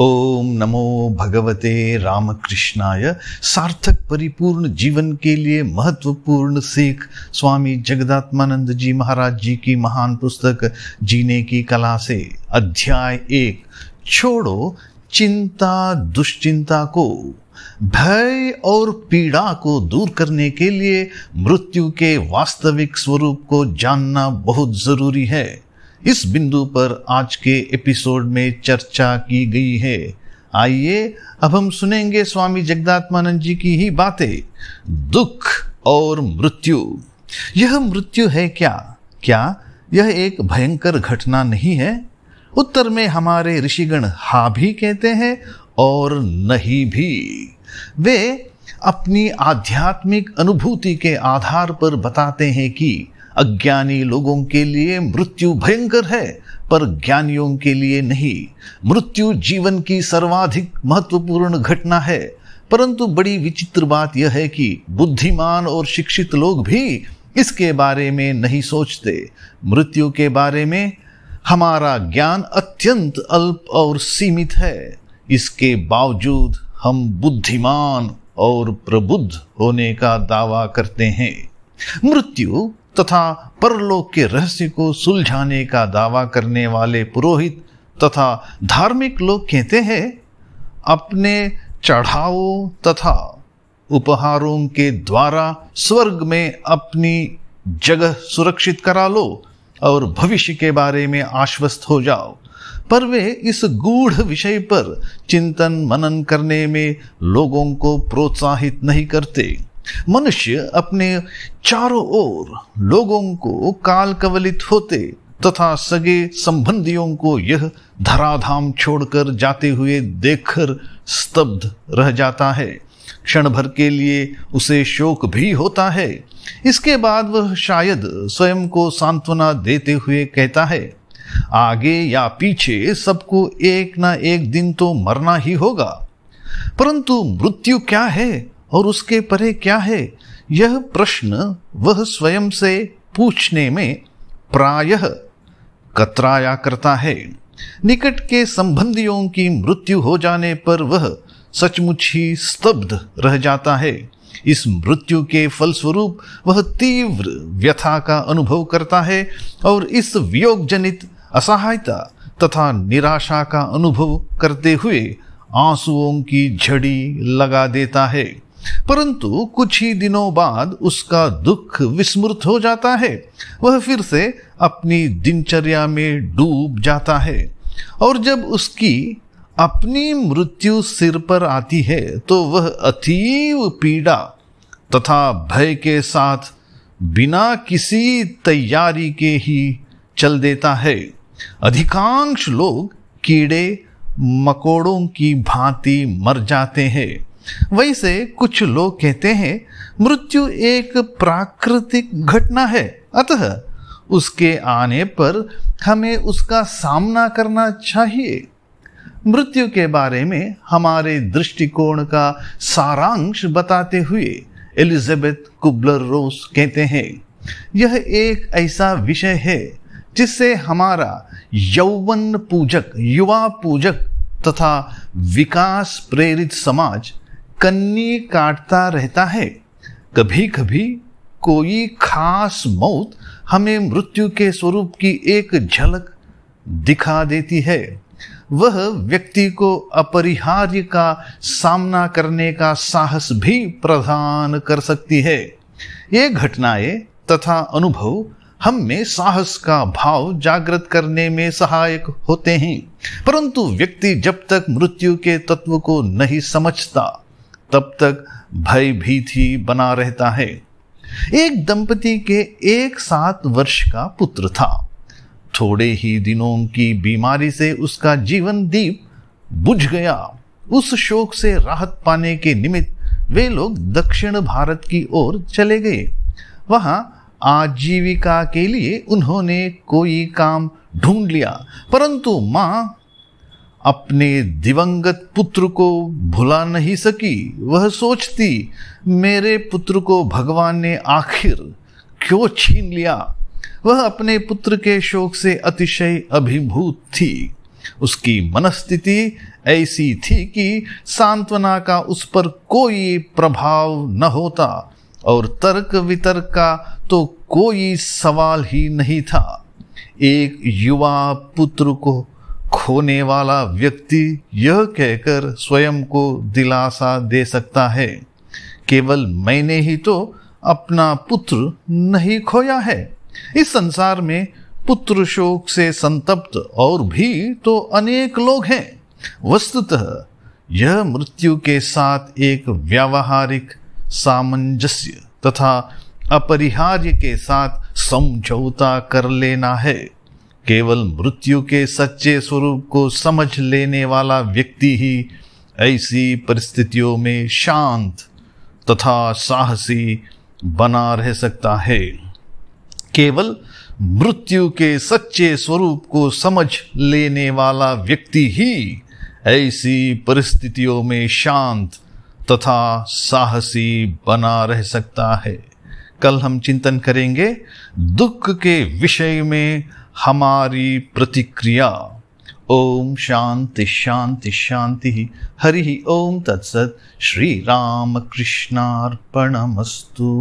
ओम नमो भगवते रामकृष्णाय सार्थक परिपूर्ण जीवन के लिए महत्वपूर्ण सीख स्वामी जगदात्मानंद जी महाराज जी की महान पुस्तक जीने की कला से अध्याय एक छोड़ो चिंता दुश्चिंता को भय और पीड़ा को दूर करने के लिए मृत्यु के वास्तविक स्वरूप को जानना बहुत जरूरी है इस बिंदु पर आज के एपिसोड में चर्चा की गई है आइए अब हम सुनेंगे स्वामी जगदात्मानंद जी की ही बातें दुख और मृत्यु यह मृत्यु है क्या क्या यह एक भयंकर घटना नहीं है उत्तर में हमारे ऋषिगण हा भी कहते हैं और नहीं भी वे अपनी आध्यात्मिक अनुभूति के आधार पर बताते हैं कि अज्ञानी लोगों के लिए मृत्यु भयंकर है पर ज्ञानियों के लिए नहीं मृत्यु जीवन की सर्वाधिक महत्वपूर्ण घटना है परंतु बड़ी विचित्र बात यह है कि बुद्धिमान और शिक्षित लोग भी इसके बारे में नहीं सोचते मृत्यु के बारे में हमारा ज्ञान अत्यंत अल्प और सीमित है इसके बावजूद हम बुद्धिमान और प्रबुद्ध होने का दावा करते हैं मृत्यु तथा परलोक के रहस्य को सुलझाने का दावा करने वाले पुरोहित तथा धार्मिक लोग कहते हैं अपने चढ़ावों तथा उपहारों के द्वारा स्वर्ग में अपनी जगह सुरक्षित करा लो और भविष्य के बारे में आश्वस्त हो जाओ पर वे इस गूढ़ विषय पर चिंतन मनन करने में लोगों को प्रोत्साहित नहीं करते मनुष्य अपने चारों ओर लोगों को काल कवलित होते तथा सगे संबंधियों को यह धराधाम छोड़कर जाते हुए देखकर स्तब्ध रह जाता है क्षण भर के लिए उसे शोक भी होता है इसके बाद वह शायद स्वयं को सांत्वना देते हुए कहता है आगे या पीछे सबको एक ना एक दिन तो मरना ही होगा परंतु मृत्यु क्या है और उसके परे क्या है यह प्रश्न वह स्वयं से पूछने में प्रायः कतराया करता है निकट के संबंधियों की मृत्यु हो जाने पर वह सचमुच ही स्तब्ध रह जाता है इस मृत्यु के फलस्वरूप वह तीव्र व्यथा का अनुभव करता है और इस वियोग जनित असहायता तथा निराशा का अनुभव करते हुए आंसुओं की झड़ी लगा देता है परंतु कुछ ही दिनों बाद उसका दुख विस्मृत हो जाता है वह फिर से अपनी दिनचर्या में डूब जाता है और जब उसकी अपनी मृत्यु सिर पर आती है तो वह अतीव पीड़ा तथा भय के साथ बिना किसी तैयारी के ही चल देता है अधिकांश लोग कीड़े मकोड़ों की भांति मर जाते हैं वैसे कुछ लोग कहते हैं मृत्यु एक प्राकृतिक घटना है अतः उसके आने पर हमें उसका सामना करना चाहिए मृत्यु के बारे में हमारे दृष्टिकोण का सारांश बताते हुए एलिजाबेथ कुबलर रोस कहते हैं यह एक ऐसा विषय है जिससे हमारा यौवन पूजक युवा पूजक तथा विकास प्रेरित समाज कन्नी काटता रहता है कभी कभी कोई खास मौत हमें मृत्यु के स्वरूप की एक झलक दिखा देती है वह व्यक्ति को अपरिहार्य का सामना करने का साहस भी प्रदान कर सकती है ये घटनाएं तथा अनुभव हम में साहस का भाव जागृत करने में सहायक होते हैं परंतु व्यक्ति जब तक मृत्यु के तत्व को नहीं समझता तब तक भय भीति बना रहता है एक दंपति के एक सात वर्ष का पुत्र था थोड़े ही दिनों की बीमारी से उसका जीवन दीप बुझ गया उस शोक से राहत पाने के निमित्त वे लोग दक्षिण भारत की ओर चले गए वहां आजीविका के लिए उन्होंने कोई काम ढूंढ लिया परंतु मां अपने दिवंगत पुत्र को भुला नहीं सकी वह सोचती मेरे पुत्र को भगवान ने आखिर क्यों छीन लिया वह अपने पुत्र के शोक से अतिशय अभिभूत थी उसकी मनस्थिति ऐसी थी कि सांत्वना का उस पर कोई प्रभाव न होता और तर्क वितर्क का तो कोई सवाल ही नहीं था एक युवा पुत्र को खोने वाला व्यक्ति यह कहकर स्वयं को दिलासा दे सकता है केवल मैंने ही तो अपना पुत्र नहीं खोया है इस संसार में पुत्र शोक से संतप्त और भी तो अनेक लोग हैं वस्तुतः यह मृत्यु के साथ एक व्यावहारिक सामंजस्य तथा अपरिहार्य के साथ समझौता कर लेना है केवल मृत्यु के सच्चे स्वरूप को समझ लेने वाला व्यक्ति ही ऐसी परिस्थितियों में शांत तथा साहसी बना रह सकता है केवल मृत्यु के सच्चे स्वरूप को समझ लेने वाला व्यक्ति ही ऐसी परिस्थितियों में शांत तथा साहसी बना रह सकता है कल हम चिंतन करेंगे दुख के विषय में हमारी प्रतिक्रिया ओम शांति शांति शांति हरि ओम तत्सत श्री राम कृष्णार्पणमस्तु